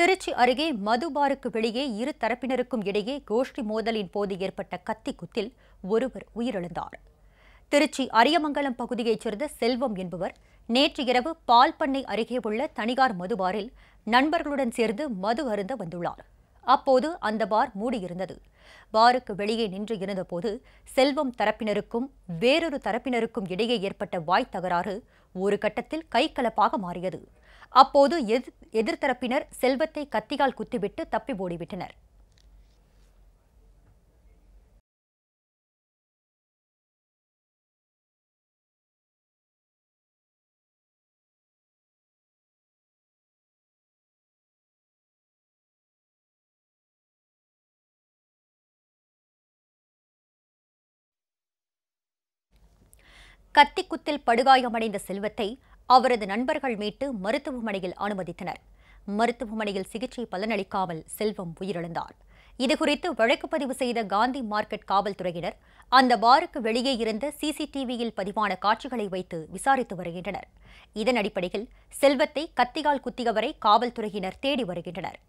திருச்சி அருகே மதுபாருக்கு வெளியே இரு தரப்பினருக்கும் இடையே கோஷ்டி மோதலின் போது ஏற்பட்ட கத்தி குத்தில் ஒருவர் உயிரிழந்தார் திருச்சி அரியமங்கலம் பகுதியைச் சேர்ந்த செல்வம் என்பவர் நேற்று இரவு பால் பண்ணை அருகே உள்ள தனிகார் மதுபாரில் நண்பர்களுடன் சேர்ந்து மது அருந்த வந்துள்ளார் அப்போது அந்த பார் மூடியிருந்தது பாருக்கு வெளியே நின்று இருந்தபோது செல்வம் தரப்பினருக்கும் வேறொரு தரப்பினருக்கும் இடையே ஏற்பட்ட வாய் தகராறு ஒரு கட்டத்தில் கைக்கலப்பாக மாறியது அப்போது எதிர்த்தரப்பினர் செல்வத்தை கத்திகால் குத்திவிட்டு தப்பி ஓடிவிட்டனர் கத்திக்குத்தில் படுகாயமடைந்த செல்வத்தை அவரது நண்பர்கள் மீட்டு மருத்துவமனையில் அனுமதித்தனர் மருத்துவமனையில் சிகிச்சை பலனளிக்காமல் செல்வம் உயிரிழந்தார் இதுகுறித்து வழக்கு பதிவு செய்த காந்தி மார்க்கெட் காவல்துறையினர் அந்த பாருக்கு வெளியே இருந்த சிசிடிவியில் பதிவான காட்சிகளை வைத்து விசாரித்து வருகின்றனர் இதன் அடிப்படையில் செல்வத்தை கத்திகால் குத்தியவரை காவல்துறையினர் தேடி வருகின்றனர்